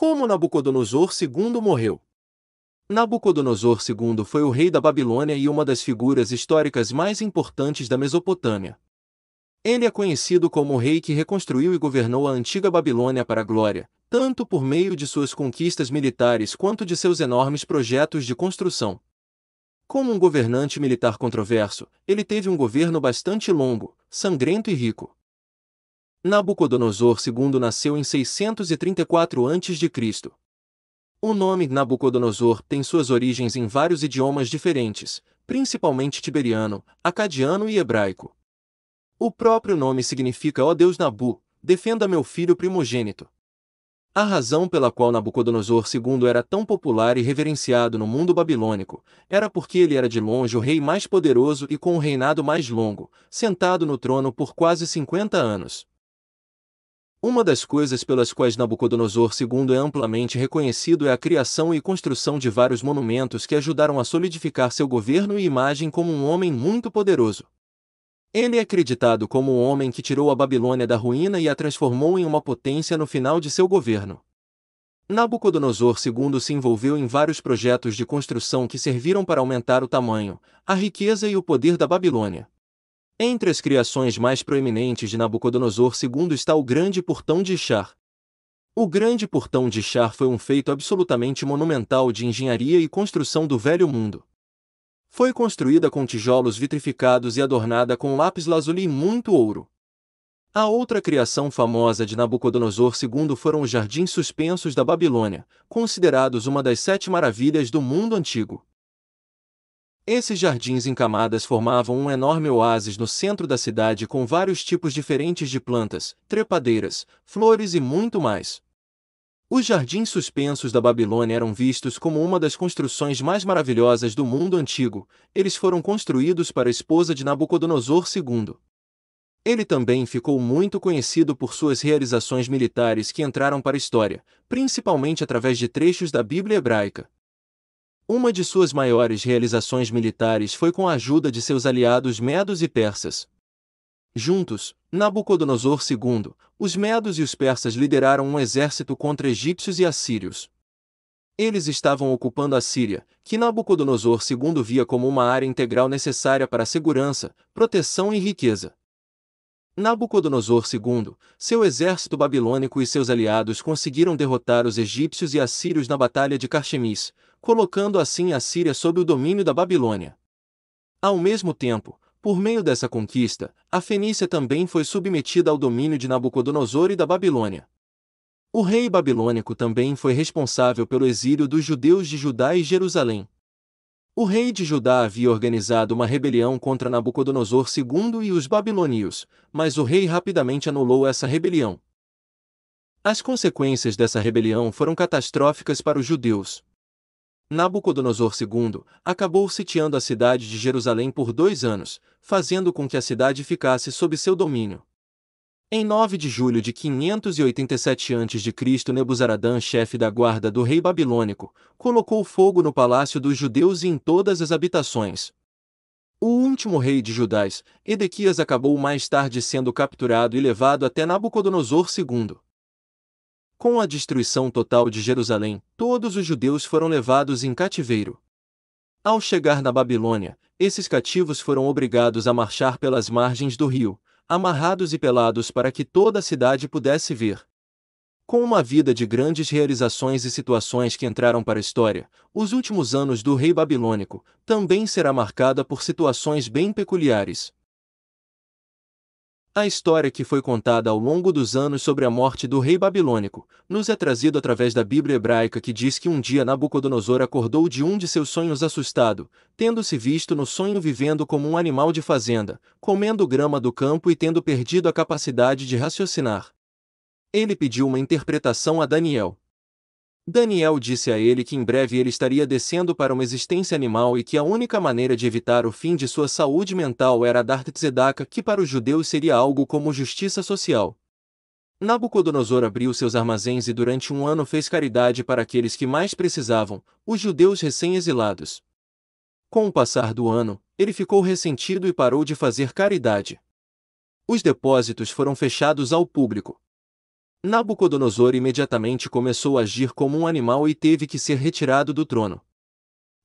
Como Nabucodonosor II morreu? Nabucodonosor II foi o rei da Babilônia e uma das figuras históricas mais importantes da Mesopotâmia. Ele é conhecido como o rei que reconstruiu e governou a antiga Babilônia para a glória, tanto por meio de suas conquistas militares quanto de seus enormes projetos de construção. Como um governante militar controverso, ele teve um governo bastante longo, sangrento e rico. Nabucodonosor II nasceu em 634 a.C. O nome Nabucodonosor tem suas origens em vários idiomas diferentes, principalmente tiberiano, acadiano e hebraico. O próprio nome significa Ó Deus Nabu, defenda meu filho primogênito. A razão pela qual Nabucodonosor II era tão popular e reverenciado no mundo babilônico era porque ele era de longe o rei mais poderoso e com o um reinado mais longo, sentado no trono por quase 50 anos. Uma das coisas pelas quais Nabucodonosor II é amplamente reconhecido é a criação e construção de vários monumentos que ajudaram a solidificar seu governo e imagem como um homem muito poderoso. Ele é acreditado como o homem que tirou a Babilônia da ruína e a transformou em uma potência no final de seu governo. Nabucodonosor II se envolveu em vários projetos de construção que serviram para aumentar o tamanho, a riqueza e o poder da Babilônia. Entre as criações mais proeminentes de Nabucodonosor II está o Grande Portão de Char. O Grande Portão de Char foi um feito absolutamente monumental de engenharia e construção do Velho Mundo. Foi construída com tijolos vitrificados e adornada com lápis lazuli e muito ouro. A outra criação famosa de Nabucodonosor II foram os jardins suspensos da Babilônia, considerados uma das sete maravilhas do mundo antigo. Esses jardins em camadas formavam um enorme oásis no centro da cidade com vários tipos diferentes de plantas, trepadeiras, flores e muito mais. Os jardins suspensos da Babilônia eram vistos como uma das construções mais maravilhosas do mundo antigo. Eles foram construídos para a esposa de Nabucodonosor II. Ele também ficou muito conhecido por suas realizações militares que entraram para a história, principalmente através de trechos da Bíblia hebraica. Uma de suas maiores realizações militares foi com a ajuda de seus aliados medos e persas. Juntos, Nabucodonosor II, os medos e os persas lideraram um exército contra egípcios e assírios. Eles estavam ocupando a Síria, que Nabucodonosor II via como uma área integral necessária para segurança, proteção e riqueza. Nabucodonosor II, seu exército babilônico e seus aliados conseguiram derrotar os egípcios e assírios na Batalha de Carchemis, colocando assim a Síria sob o domínio da Babilônia. Ao mesmo tempo, por meio dessa conquista, a Fenícia também foi submetida ao domínio de Nabucodonosor e da Babilônia. O rei babilônico também foi responsável pelo exílio dos judeus de Judá e Jerusalém. O rei de Judá havia organizado uma rebelião contra Nabucodonosor II e os babilônios, mas o rei rapidamente anulou essa rebelião. As consequências dessa rebelião foram catastróficas para os judeus. Nabucodonosor II acabou sitiando a cidade de Jerusalém por dois anos, fazendo com que a cidade ficasse sob seu domínio. Em 9 de julho de 587 a.C., Nebuzaradã, chefe da guarda do rei babilônico, colocou fogo no palácio dos judeus e em todas as habitações. O último rei de Judás, Edequias acabou mais tarde sendo capturado e levado até Nabucodonosor II. Com a destruição total de Jerusalém, todos os judeus foram levados em cativeiro. Ao chegar na Babilônia, esses cativos foram obrigados a marchar pelas margens do rio, amarrados e pelados para que toda a cidade pudesse ver. Com uma vida de grandes realizações e situações que entraram para a história, os últimos anos do rei babilônico também será marcada por situações bem peculiares, a história que foi contada ao longo dos anos sobre a morte do rei babilônico nos é trazido através da Bíblia hebraica que diz que um dia Nabucodonosor acordou de um de seus sonhos assustado, tendo-se visto no sonho vivendo como um animal de fazenda, comendo grama do campo e tendo perdido a capacidade de raciocinar. Ele pediu uma interpretação a Daniel, Daniel disse a ele que em breve ele estaria descendo para uma existência animal e que a única maneira de evitar o fim de sua saúde mental era dar tzedaka, que para os judeus seria algo como justiça social. Nabucodonosor abriu seus armazéns e durante um ano fez caridade para aqueles que mais precisavam, os judeus recém-exilados. Com o passar do ano, ele ficou ressentido e parou de fazer caridade. Os depósitos foram fechados ao público, Nabucodonosor imediatamente começou a agir como um animal e teve que ser retirado do trono.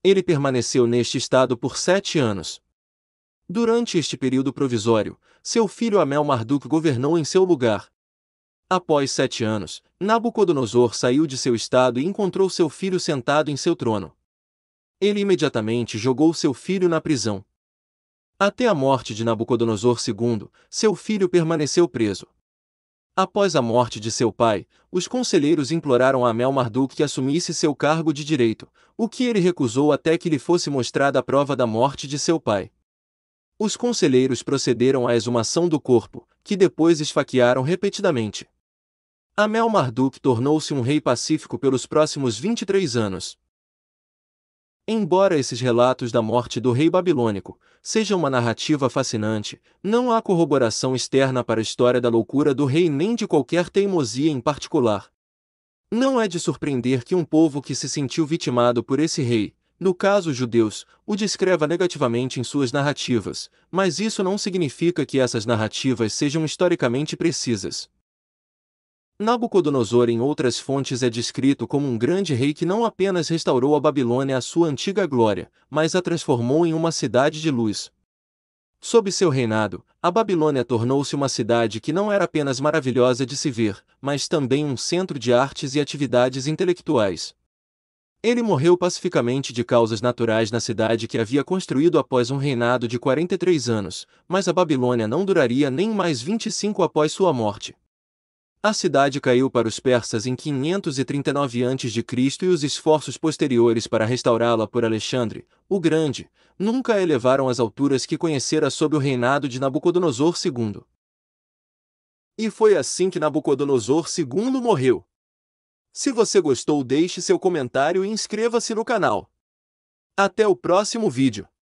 Ele permaneceu neste estado por sete anos. Durante este período provisório, seu filho Amel Marduk governou em seu lugar. Após sete anos, Nabucodonosor saiu de seu estado e encontrou seu filho sentado em seu trono. Ele imediatamente jogou seu filho na prisão. Até a morte de Nabucodonosor II, seu filho permaneceu preso. Após a morte de seu pai, os conselheiros imploraram a Amel Marduk que assumisse seu cargo de direito, o que ele recusou até que lhe fosse mostrada a prova da morte de seu pai. Os conselheiros procederam à exumação do corpo, que depois esfaquearam repetidamente. Amel Marduk tornou-se um rei pacífico pelos próximos 23 anos. Embora esses relatos da morte do rei babilônico sejam uma narrativa fascinante, não há corroboração externa para a história da loucura do rei nem de qualquer teimosia em particular. Não é de surpreender que um povo que se sentiu vitimado por esse rei, no caso os judeus, o descreva negativamente em suas narrativas, mas isso não significa que essas narrativas sejam historicamente precisas. Nabucodonosor em outras fontes é descrito como um grande rei que não apenas restaurou a Babilônia à sua antiga glória, mas a transformou em uma cidade de luz. Sob seu reinado, a Babilônia tornou-se uma cidade que não era apenas maravilhosa de se ver, mas também um centro de artes e atividades intelectuais. Ele morreu pacificamente de causas naturais na cidade que havia construído após um reinado de 43 anos, mas a Babilônia não duraria nem mais 25 após sua morte. A cidade caiu para os persas em 539 a.C. e os esforços posteriores para restaurá-la por Alexandre, o Grande, nunca a elevaram às alturas que conhecera sob o reinado de Nabucodonosor II. E foi assim que Nabucodonosor II morreu. Se você gostou, deixe seu comentário e inscreva-se no canal. Até o próximo vídeo.